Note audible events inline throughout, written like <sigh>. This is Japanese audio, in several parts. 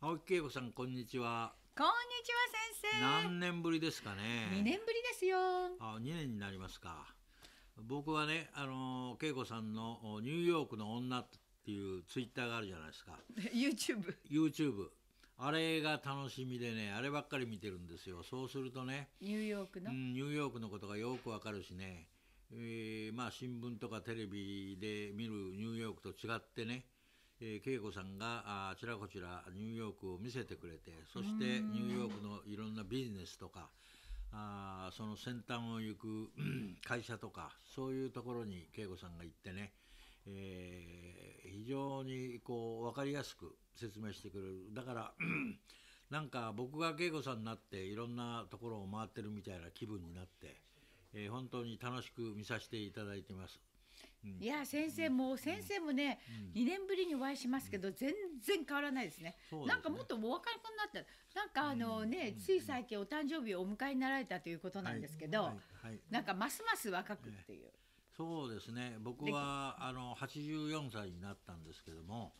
青木恵子さんこんにちはこんにちは先生何年ぶりですかね2年ぶりですよあ2年になりますか僕はねあの恵子さんの「ニューヨークの女」っていうツイッターがあるじゃないですか <laughs> YouTube YouTube あれが楽しみでねあればっかり見てるんですよそうするとねニューヨークの、うん、ニューヨークのことがよくわかるしねえー、まあ新聞とかテレビで見るニューヨークと違ってねえー、恵子さんがあちらこちらニューヨークを見せてくれてそしてニューヨークのいろんなビジネスとかあその先端を行く会社とかそういうところに恵子さんが行ってね、えー、非常にこう分かりやすく説明してくれるだからなんか僕が恵子さんになっていろんなところを回ってるみたいな気分になって、えー、本当に楽しく見させていただいてますいや先生もう先生もね、2年ぶりにお会いしますけど、全然変わらないですねなんかもっとお若くなったなんかあのね、つい最近お誕生日をお迎えになられたということなんですけど、はいなんかますます若くっていう、そうですね僕はあの84歳になったんですけども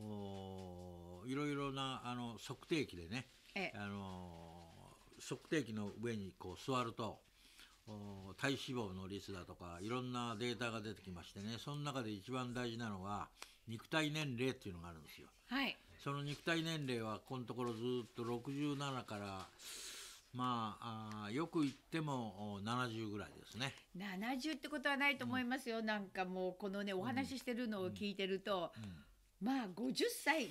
おいろいろなあの測定器でね、あの測定器の上にこう座ると体脂肪の率だとかいろんなデータが出てきましてねその中で一番大事なのが肉体年齢っていうのがあるんですよ。はい、その肉体年齢はこのところずっと67からまああよく言っても70ぐらいですね。70ってことはないと思いますよ、うん、なんかもうこのねお話ししてるのを聞いてると、うんうん、まあ50歳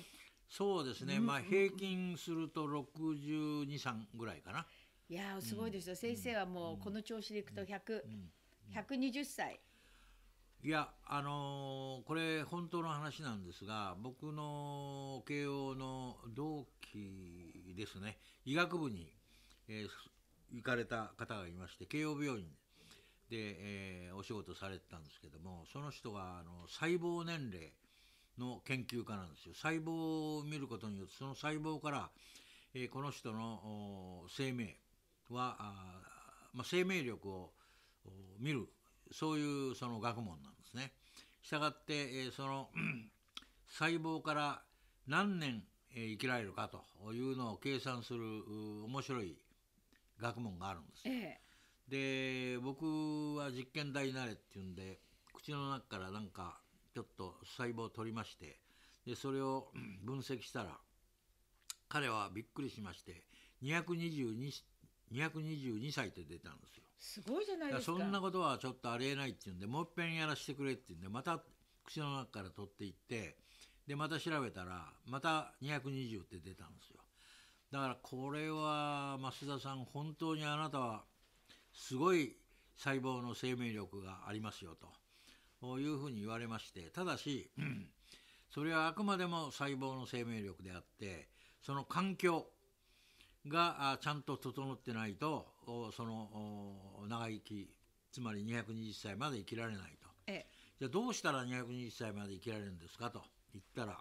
そうですね、まあ平均すると623ぐらいかな。いやすごいですよ、先生はもうこの調子でいくと100、120歳。いや、あのー、これ、本当の話なんですが、僕の慶応の同期ですね、医学部に、えー、行かれた方がいまして、慶応病院で、えー、お仕事されてたんですけども、その人はあの細胞年齢の研究家なんですよ。細胞を見ることによって、その細胞から、えこの人の生命、は、まあ、生命力を見るそういうその学問なんですね。したがって、えその、細胞から何年、え生きられるかというのを計算する面白い学問があるんです。ええ、で僕は実験台になれっていうんで口の中からなんかちょっと細胞を取りましてでそれを分析したら彼はびっくりしまして222 222歳で出たんですよすごいじゃないですかそんなことはちょっとありえないって言うんでもういっぺんやらせてくれって言うんでまた口の中から取っていってでまた調べたらまた220って出たんですよだからこれは増田さん本当にあなたはすごい細胞の生命力がありますよというふうに言われましてただし、うん、それはあくまでも細胞の生命力であってその環境がちゃんと整ってないとその長生きつまり220歳まで生きられないと、ええ、じゃあどうしたら220歳まで生きられるんですかと言ったら、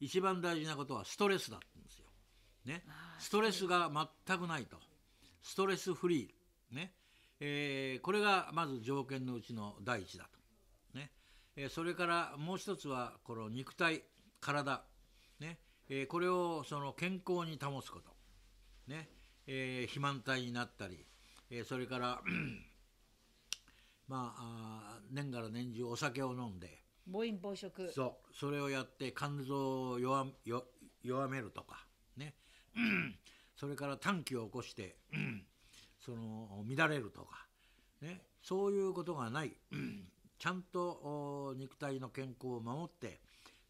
一番大事なことはストレスだってんですよ、ね、ストレスが全くないとストレスフリー、ねえー、これがまず条件のうちの第一だと、ねえー、それからもう一つはこの肉体体、ねえー、これをその健康に保つことね、えー、肥満体になったり、えー、それから、まあ、あ年がら年中お酒を飲んで暴飲暴食そうそれをやって肝臓を弱弱めるとかね、<clears throat> それから短期を起こして、<clears throat> その乱れるとか、ね、そういうことがない、<clears throat> ちゃんと肉体の健康を守って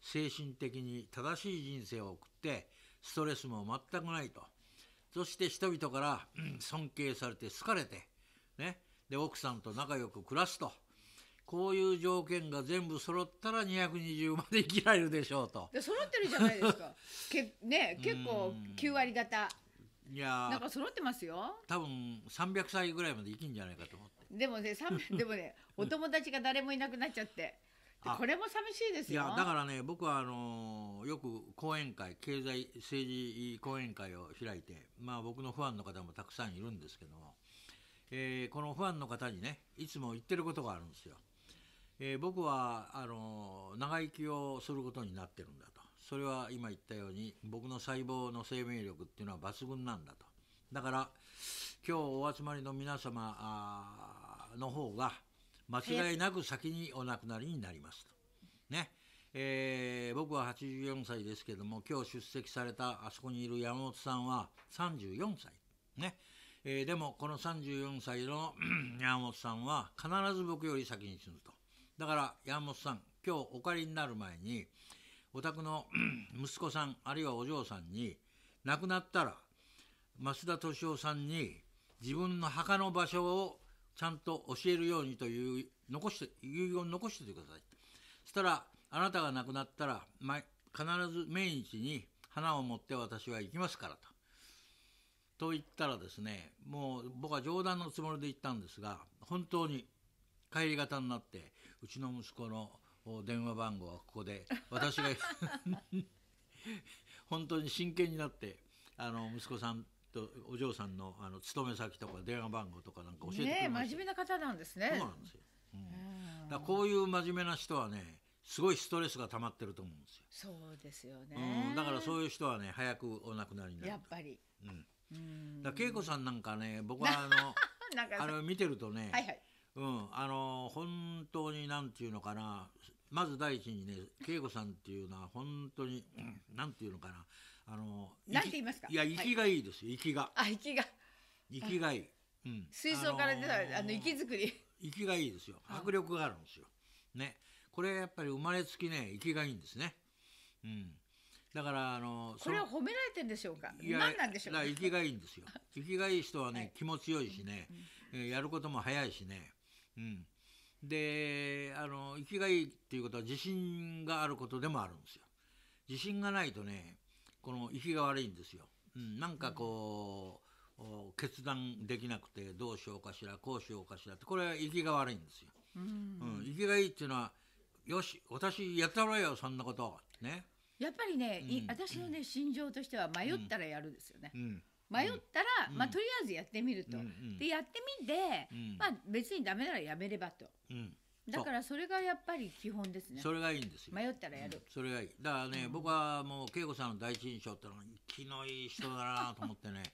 精神的に正しい人生を送ってストレスも全くないと。そして人々から、尊敬されて好かれて、ね、で奥さんと仲良く暮らすと。こういう条件が全部揃ったら220まで生きられるでしょうと。で揃ってるじゃないですか。<laughs> けね結構9割方。いやなんか揃ってますよ。多分300歳ぐらいまで生きんじゃないかと思って。でもね、でもね、お友達が誰もいなくなっちゃって。これも寂しいですよいやだからね僕はあのよく講演会経済政治講演会を開いて、まあ、僕のファンの方もたくさんいるんですけども、えー、このファンの方にねいつも言ってることがあるんですよ。えー、僕はあの長生きをすることになってるんだとそれは今言ったように僕の細胞の生命力っていうのは抜群なんだとだから今日お集まりの皆様の方が間違いなく先にお亡くなりになりますと。ね。えー、僕は84歳ですけども今日出席されたあそこにいる山本さんは34歳ね、えー、でもこの34歳の <clears throat> 山本さんは必ず僕より先に死ぬとだから山本さん今日お借りになる前にお宅の <clears throat> 息子さんあるいはお嬢さんに亡くなったら増田敏夫さんに自分の墓の場所をちゃんと教えるようにという残して遺言残しててくださいしたらあなたが亡くなったらま、必ず命日に花を持って私は行きますからと。と言ったらですねもう僕は冗談のつもりで言ったんですが本当に帰り方になってうちの息子の電話番号はここで <laughs> 私が <laughs> 本当に真剣になってあの息子さんとお嬢さんのあの勤め先とか電話番号とかなんか教えてくれまね真面目な方なんですね。そうなんですよ。うん、だこういう真面目な人はねすごいストレスが溜まってると思うんですよ。そうですよね。うん、だからそういう人はね早くお亡くなりになる。やっぱり。うん。うんだ恵子さんなんかね僕はあの <laughs> あれ見てるとね、はいはい、うんあの本当になんていうのかなまず第一にね恵子さんっていうのは本当に、何なんていうのかなあのなんて言いますかいや息がいいですよ、息があ息が息がいい、うん、水槽から出た、あの息作り息がいいですよ迫力があるんですよねこれやっぱり生まれつきね息がいいんですねうんだからあのそれは褒められてんでしょうか。何なんでしょうか。生きがいいんですよ。生きがいい人はね、気持ちよいしね、やることも早いしね、うん。で、あの生きがいいっていうことは自信があることでもあるんですよ。自信がないとね、この息が悪いんですよ。うん、なんかこう、うん、決断できなくてどうしようかしらこうしようかしらってこれは息が悪いんですよ。うん、息、うん、がいいっていうのはよし私やったろよそんなことね。やっぱりね、うん、私のね心情としては迷ったらやるですよね。迷ったら、まあ、とりあえずやってみると、でやってみて、まあ、別にダメならやめればと、うだからそれがやっぱり基本ですねそれがいいんですよ迷ったらやる、うん、それがいいだからね、うん、僕はもう恵子さんの第一印象ってのは気のいい人だなと思ってね <laughs>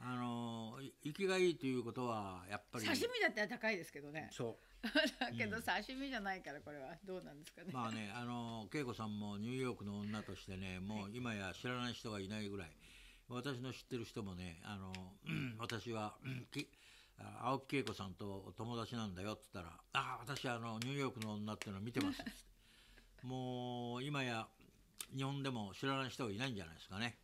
あの生きがいいということはやっぱり刺身だったら高いですけどねそう <laughs> だけど刺身じゃないからこれはどうなんですかね、うん、まあねあの恵子さんもニューヨークの女としてねもう今や知らない人がいないぐらい私の知ってる人もねあの、うん、私は、うん、き青木恵子さんと友達なんだよ」っつったら「ああ私あのニューヨークの女っていうの見てます」<laughs> もう今や日本でも知らない人はいないんじゃないですかね。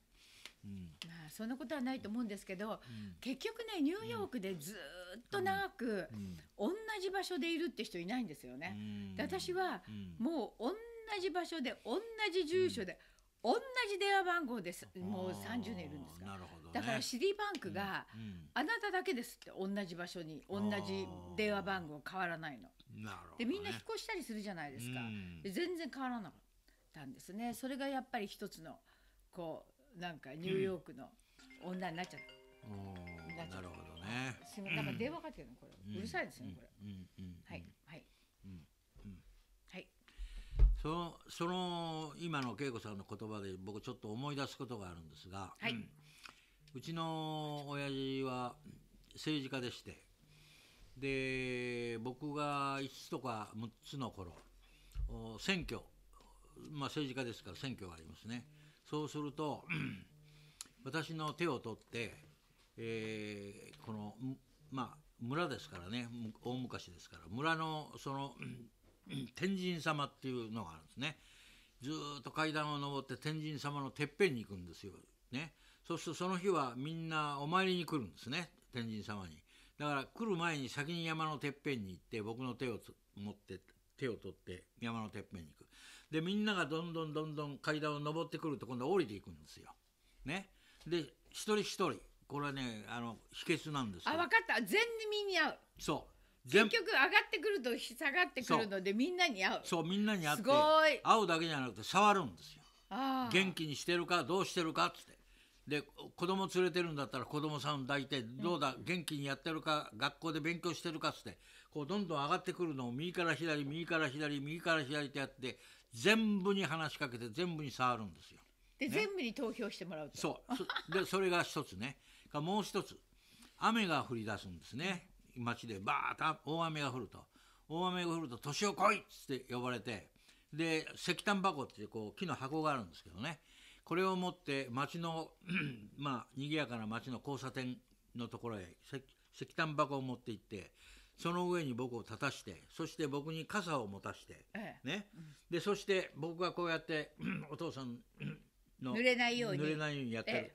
うん、まあそんなことはないと思うんですけど、うん、結局ねニューヨークでずっと長く、同じ場所でいるって人いないんですよね。で私は、もう同じ場所で同じ住所で、同じ電話番号ですもう30年いるんですからだから CD バンクが、あなただけですって同じ場所に同じ電話番号変わらないの。でみんな引っ越したりするじゃないですか、で全然変わらなかったんですねそれがやっぱり一つのこうなんかニューヨークの女になっちゃった。なるほどね。すみません、なんか電話かかってるの、これ、うるさいですね、これ。はい、はい。はい。その、その、今の恵子さんの言葉で、僕ちょっと思い出すことがあるんですが。はい。うちの親父は政治家でしてで僕が5つとか6つの頃選挙まあ政治家ですから選挙がありますねそうすると <clears throat> 私の手を取って、えー、このまあ村ですからね大昔ですから村のその <clears throat> 天神様っていうのがあるんですねずっと階段を上って天神様のてっぺんに行くんですよねそうするとその日はみんなお参りに来るんですね天神様にだから来る前に先に山のてっぺんに行って僕の手を持って手を取って山のてっぺんに行くでみんながどんどんどんどん階段を上ってくると今度は降りていくんですよ。ね、で一人一人これはねあの秘訣なんですあ分かった全身に合うそう結局上がってくると下がってくるのでみんなに合うそうみんなに合ってすごい合うだけじゃなくて触るんですよ元気にしてるかどうしてるかっつってで子供連れてるんだったら子供さん抱いてどうだ元気にやってるか学校で勉強してるかっつってこうどんどん上がってくるのを右から左右から左右から左ってやって全部に話しかけて全部に触るんですよ。で、ね、全部に投票してもらうそうでそれが一つねもう一つ雨が降り出すんですね街でバーッと大雨が降ると大雨が降ると「年を来い!」っつって呼ばれてで石炭箱っていうこう木の箱があるんですけどねこれをもって町の <clears throat> まあ賑やかな町の交差点のところへ石炭箱を持って行ってその上に僕を立たしてそして僕に傘を持たして、ええ、ね、うん、でそして僕がこうやって <clears throat> お父さんの濡れないように濡れないようにやってる、ええ、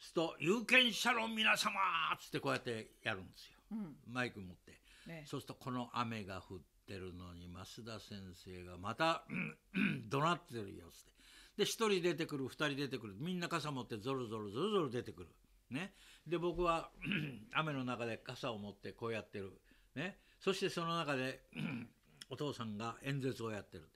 すると有権者の皆様っつってこうやってやるんですよ、うん、マイク持って、そうするとこの雨が降ってるのに増田先生がまた <clears throat> 怒鳴ってるよつってで1人出てくる2人出てくるみんな傘持ってぞろぞろぞろぞろ出てくる。ね、で僕は <clears throat> 雨の中で傘を持ってこうやってる、ね、そしてその中で <clears throat> お父さんが演説をやってる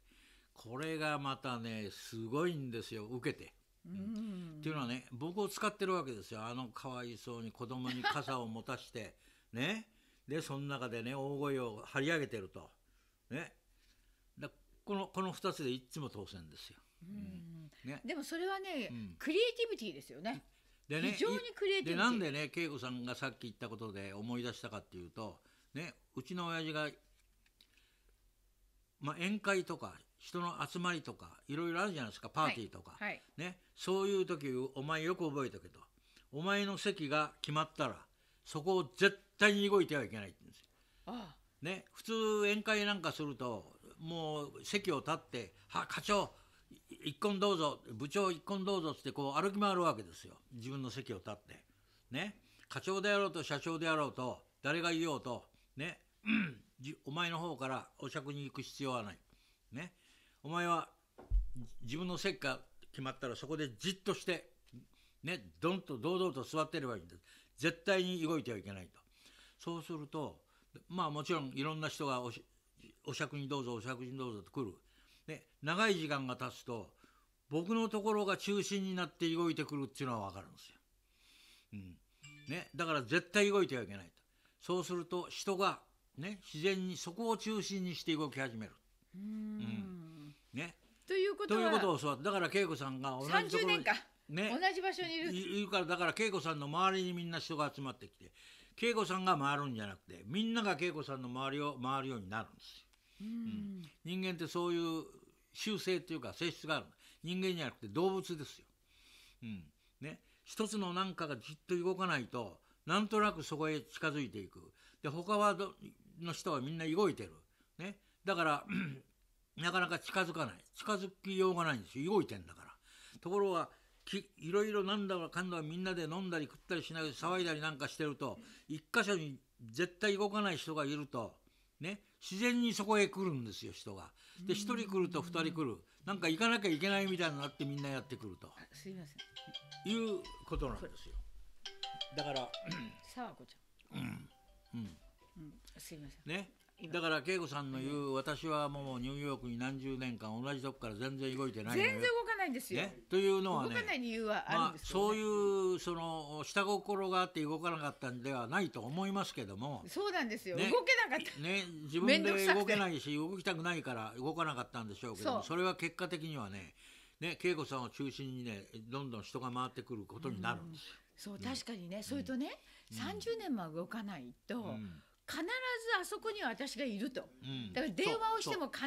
これがまたねすごいんですよ受けて。っていうのはね僕を使ってるわけですよあのかわいそうに子供に傘を持たしてねでその中でね大声を張り上げてるとねこのこの2つでいっつも当選ですよ。ね、でもそれはね、クリエイティビティですよね。でね非常にクリエイティビティでなんでね恵子さんがさっき言ったことで思い出したかっていうと、ね、うちの親父が、まあ、宴会とか人の集まりとかいろいろあるじゃないですかパーティーとか、はいはい、ね、そういう時お前よく覚えとけとお前の席が決まったらそこを絶対に動いてはいけないって言うんですよ。ああね、普通宴会なんかするともう席を立って「は課長一婚どうぞ部長一婚どうぞってこう歩き回るわけですよ自分の席を立ってね課長であろうと社長であろうと誰が言おうとね、う <clears throat> ん、お前の方からお酌に行く必要はないねお前は自分の席が決まったらそこでじっとしてねどんと堂々と座ってればいいんです絶対に動いてはいけないとそうするとまあもちろんいろんな人がお酌にどうぞお酌にどうぞと来るね、長い時間が経つと僕のところが中心になって動いてくるっていうのは分かるんですよ。うんね、だから絶対動いてはいけないとそうすると人が、ね、自然にそこを中心にして動き始める。うん、ね、ということはとを教わってだから恵子さんが同じところね、同じ場所にいるいるからだから恵子さんの周りにみんな人が集まってきて恵子さんが回るんじゃなくてみんなが恵子さんの周りを回るようになるんですよ。人間ってそういう習性というか性質がある人間じゃなくて動物ですよ。うんね、一つの何かがじっと動かないとなんとなくそこへ近づいていくで他はの人はみんな動いてる、ね、だから <clears throat> なかなか近づかない近づきようがないんですよ動いてんだから。ところがきいろいろなんだかんだみんなで飲んだり食ったりしないで騒いだりなんかしてると一箇所に絶対動かない人がいるとね、自然にそこへ来るんですよ人が。で1人来ると2人来るなんか行かなきゃいけないみたいになってみんなやってくるとすいませんいうことなんですよ。だから沢子ちゃん、うんうん、うん、すいませんねだから恵子さんの言う、うん、私はもうニューヨークに何十年間同じとこから全然動いてない全然動かないんですよ、ね、というのは、ね、動かない理由はあるんです、ねまあ、そういうその下心があって動かなかったんではないと思いますけどもそうなんですよ、ね、動けなかったね自分で動けないし動きたくないから動かなかったんでしょうけどそれは結果的にはねね恵子さんを中心にねどんどん人が回ってくることになるんですよ、うん、そう確かにね、それとね、うん、30年も動かないと、うん必ずあそこには私がいると、うん、だから電話をしても必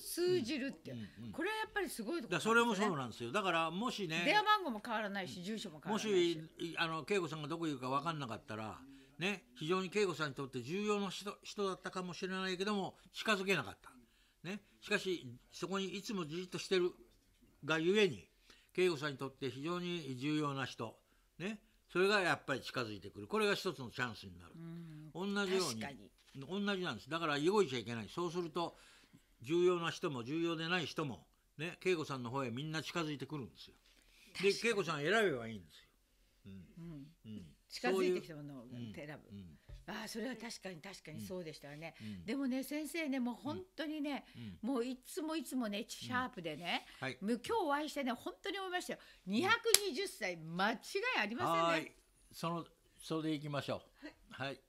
ず通じるって、うんうん、これはやっぱりすごいとこ、ね、それもそうなんですよだからもしね電話番号も変わらないし、住所も変わらないもしあの恵子さんがどこいるか分かんなかったら、ね非常に恵子さんにとって重要な人人だったかもしれないけども近づけなかった、ね、しかしそこにいつもじっとしてるがゆえに恵子さんにとって非常に重要な人ねそれがやっぱり近づいてくるこれが一つのチャンスになる、同じように同じなんですだから動いちゃいけないそうすると重要な人も重要でない人もね恵子さんの方へみんな近づいてくるんですよで恵子さん選べばいいんですよ、うんうん、近づいてきたものを選ぶ、うんあそれは確かに確かにそうでしたよね、うん、でもね先生ねもう本当にね、うん、もういつもいつもねシャープでね、うんはい、今日お会いしてね本当に思いましたよ220歳間違いありませんね、そのそれでいきましょうはい